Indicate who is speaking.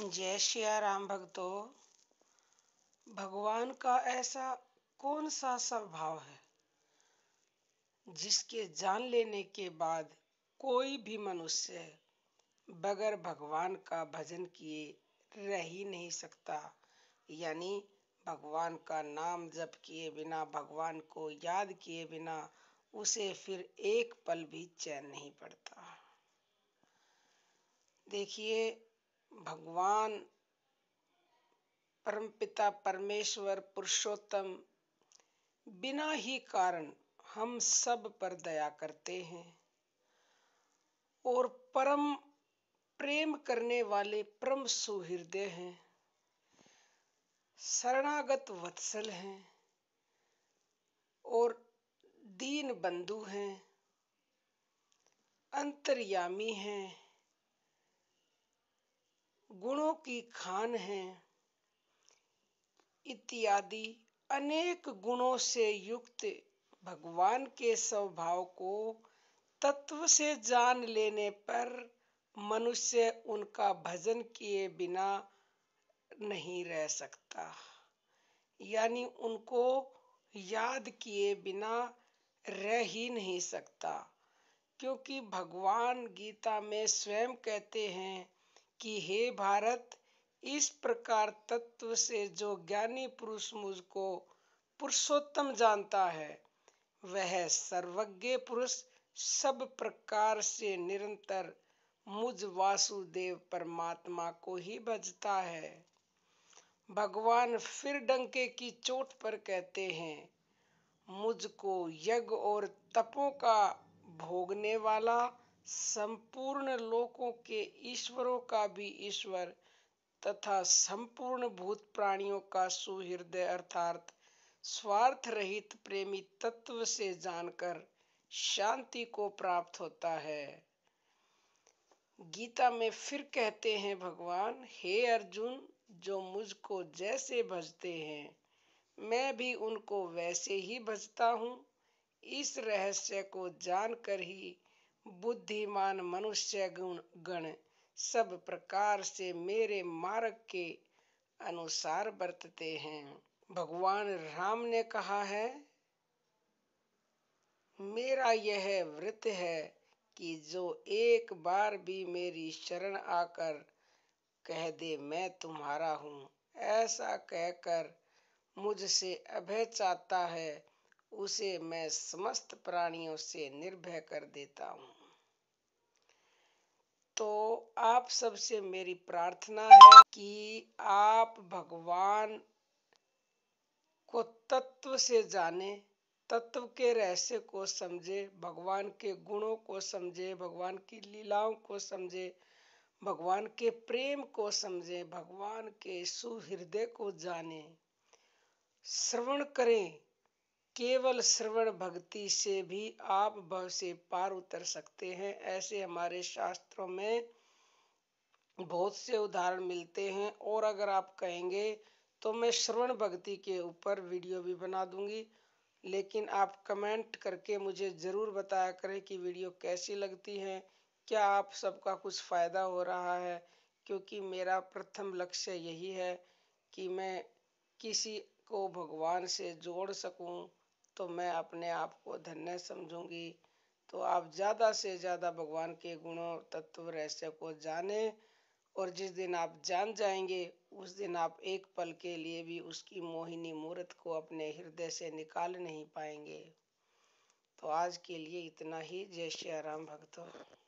Speaker 1: जय श्रिया राम भक्तो भगवान का ऐसा कौन सा स्वभाव है जिसके जान लेने के बाद कोई भी मनुष्य बगैर भगवान का भजन किए रह ही नहीं सकता यानी भगवान का नाम जप किए बिना भगवान को याद किए बिना उसे फिर एक पल भी चैन नहीं पड़ता देखिए भगवान परमपिता परमेश्वर पुरुषोत्तम बिना ही कारण हम सब पर दया करते हैं और परम प्रेम करने वाले परम सुहृदय हैं शरणागत वत्सल हैं और दीन बंधु हैं अंतर्यामी हैं गुणों की खान है इत्यादि अनेक गुणों से युक्त भगवान के स्वभाव को तत्व से जान लेने पर मनुष्य उनका भजन किए बिना नहीं रह सकता यानी उनको याद किए बिना रह ही नहीं सकता क्योंकि भगवान गीता में स्वयं कहते हैं कि हे भारत इस प्रकार तत्व से जो ज्ञानी पुरुष मुझको पुरुषोत्तम जानता है वह सर्वज्ञ पुरुष सब प्रकार से निरंतर मुझ वासुदेव परमात्मा को ही भजता है भगवान फिर डंके की चोट पर कहते हैं मुझको यज्ञ और तपों का भोगने वाला संपूर्ण लोकों के ईश्वरों का भी ईश्वर तथा संपूर्ण भूत प्राणियों का सुहृदय अर्थात स्वार्थ रहित प्रेमी तत्व से जानकर शांति को प्राप्त होता है गीता में फिर कहते हैं भगवान हे अर्जुन जो मुझको जैसे भजते हैं मैं भी उनको वैसे ही भजता हूँ इस रहस्य को जानकर ही बुद्धिमान मनुष्य गुण गण सब प्रकार से मेरे मार्ग के अनुसार बरतते हैं भगवान राम ने कहा है मेरा यह व्रत है कि जो एक बार भी मेरी शरण आकर कह दे मैं तुम्हारा हूँ ऐसा कहकर मुझसे अभय चाहता है उसे मैं समस्त प्राणियों से निर्भय कर देता हूँ तो आप सबसे मेरी प्रार्थना है कि आप भगवान को तत्व से जाने तत्व के रहस्य को समझे भगवान के गुणों को समझे भगवान की लीलाओं को समझे भगवान के प्रेम को समझे भगवान के सुहृदय को जाने श्रवण करें केवल श्रवण भक्ति से भी आप भव से पार उतर सकते हैं ऐसे हमारे शास्त्रों में बहुत से उदाहरण मिलते हैं और अगर आप कहेंगे तो मैं श्रवण भक्ति के ऊपर वीडियो भी बना दूंगी लेकिन आप कमेंट करके मुझे ज़रूर बताया करें कि वीडियो कैसी लगती है क्या आप सबका कुछ फ़ायदा हो रहा है क्योंकि मेरा प्रथम लक्ष्य यही है कि मैं किसी को भगवान से जोड़ सकूं तो मैं अपने आप को धन्य समझूंगी तो आप ज़्यादा से ज़्यादा भगवान के गुणों तत्व रहस्य को जाने और जिस दिन आप जान जाएंगे उस दिन आप एक पल के लिए भी उसकी मोहिनी मूर्त को अपने हृदय से निकाल नहीं पाएंगे तो आज के लिए इतना ही जय श्री राम भक्तों